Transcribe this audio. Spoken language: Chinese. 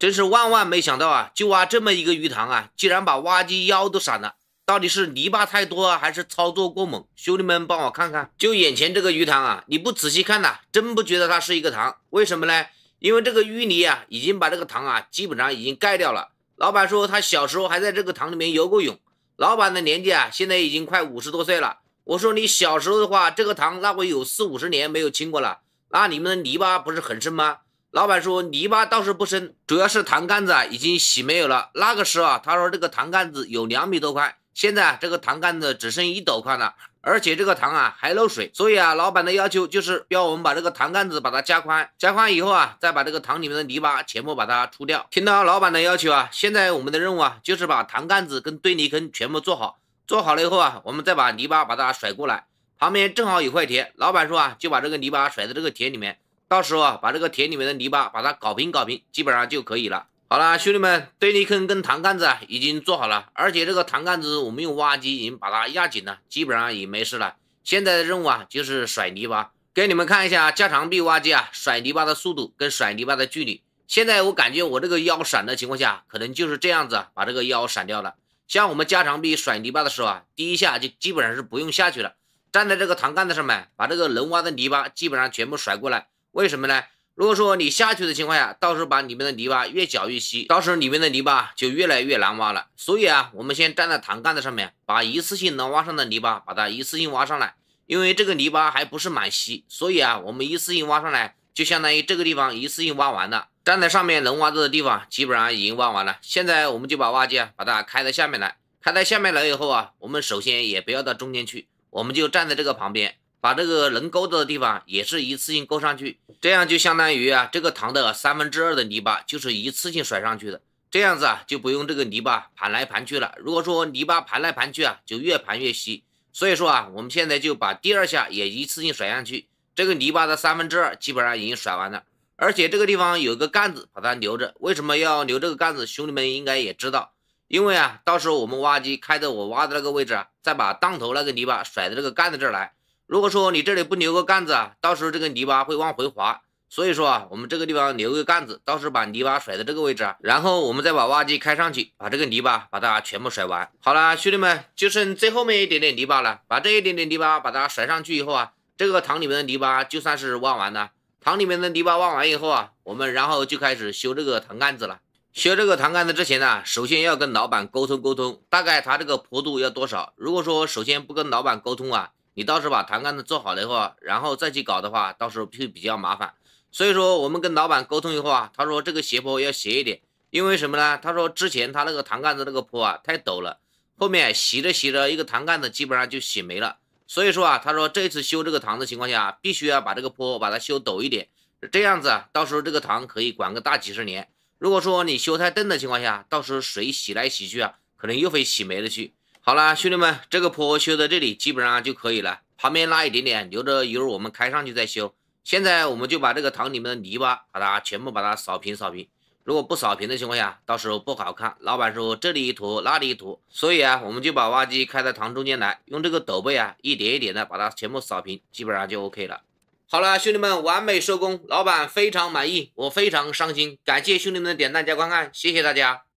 真是万万没想到啊！就挖这么一个鱼塘啊，竟然把挖机腰都闪了。到底是泥巴太多啊，还是操作过猛？兄弟们，帮我看看。就眼前这个鱼塘啊，你不仔细看呐，真不觉得它是一个塘。为什么呢？因为这个淤泥啊，已经把这个塘啊，基本上已经盖掉了。老板说他小时候还在这个塘里面游过泳。老板的年纪啊，现在已经快五十多岁了。我说你小时候的话，这个塘那我有四五十年没有清过了。那你们的泥巴不是很深吗？老板说泥巴倒是不深，主要是塘杆子啊已经洗没有了。那个时候啊，他说这个塘杆子有两米多宽，现在啊这个塘杆子只剩一斗宽了，而且这个塘啊还漏水。所以啊，老板的要求就是要我们把这个塘杆子把它加宽，加宽以后啊，再把这个塘里面的泥巴全部把它出掉。听到老板的要求啊，现在我们的任务啊就是把塘杆子跟堆泥坑全部做好。做好了以后啊，我们再把泥巴把它甩过来，旁边正好有块田，老板说啊就把这个泥巴甩在这个田里面。到时候啊，把这个田里面的泥巴把它搞平搞平，基本上就可以了。好了，兄弟们，堆泥坑跟塘杆子啊已经做好了，而且这个塘杆子我们用挖机已经把它压紧了，基本上也没事了。现在的任务啊就是甩泥巴，给你们看一下加长臂挖机啊甩泥巴的速度跟甩泥巴的距离。现在我感觉我这个腰闪的情况下，可能就是这样子把这个腰闪掉了。像我们加长臂甩泥巴的时候啊，第一下就基本上是不用下去了，站在这个塘杆子上面，把这个能挖的泥巴基本上全部甩过来。为什么呢？如果说你下去的情况下，到时候把里面的泥巴越搅越稀，到时候里面的泥巴就越来越难挖了。所以啊，我们先站在糖干子上面，把一次性能挖上的泥巴，把它一次性挖上来。因为这个泥巴还不是满稀，所以啊，我们一次性挖上来，就相当于这个地方一次性挖完了。站在上面能挖到的地方，基本上已经挖完了。现在我们就把挖机啊把它开到下面来，开到下面来以后啊，我们首先也不要到中间去，我们就站在这个旁边。把这个能勾到的地方也是一次性勾上去，这样就相当于啊，这个塘的三分之二的泥巴就是一次性甩上去的，这样子啊就不用这个泥巴盘来盘去了。如果说泥巴盘来盘去啊，就越盘越稀。所以说啊，我们现在就把第二下也一次性甩上去，这个泥巴的三分之二基本上已经甩完了。而且这个地方有个杆子，把它留着。为什么要留这个杆子？兄弟们应该也知道，因为啊，到时候我们挖机开到我挖的那个位置啊，再把当头那个泥巴甩到这个杆子这儿来。如果说你这里不留个杆子啊，到时候这个泥巴会往回滑。所以说啊，我们这个地方留个杆子，到时候把泥巴甩到这个位置，然后我们再把挖机开上去，把这个泥巴把它全部甩完。好了，兄弟们，就剩最后面一点点泥巴了，把这一点点泥巴把它甩上去以后啊，这个塘里面的泥巴就算是挖完了。塘里面的泥巴挖完以后啊，我们然后就开始修这个塘杆子了。修这个塘杆子之前呢，首先要跟老板沟通沟通，大概他这个坡度要多少？如果说首先不跟老板沟通啊。你到时候把塘杆子做好了以后，然后再去搞的话，到时候就比较麻烦。所以说，我们跟老板沟通以后啊，他说这个斜坡要斜一点，因为什么呢？他说之前他那个塘杆子那个坡啊太陡了，后面洗着洗着一个塘杆子基本上就洗没了。所以说啊，他说这次修这个塘的情况下，必须要把这个坡把它修陡一点，这样子到时候这个塘可以管个大几十年。如果说你修太钝的情况下，到时候水洗来洗去啊，可能又会洗没了去。好了，兄弟们，这个坡修在这里基本上就可以了，旁边那一点点留着，一会儿我们开上去再修。现在我们就把这个塘里面的泥巴，把它全部把它扫平扫平。如果不扫平的情况下，到时候不好看。老板说这里一坨，那里一坨，所以啊，我们就把挖机开在塘中间来，用这个斗背啊，一点一点的把它全部扫平，基本上就 OK 了。好了，兄弟们，完美收工，老板非常满意，我非常伤心。感谢兄弟们的点赞加观看，谢谢大家。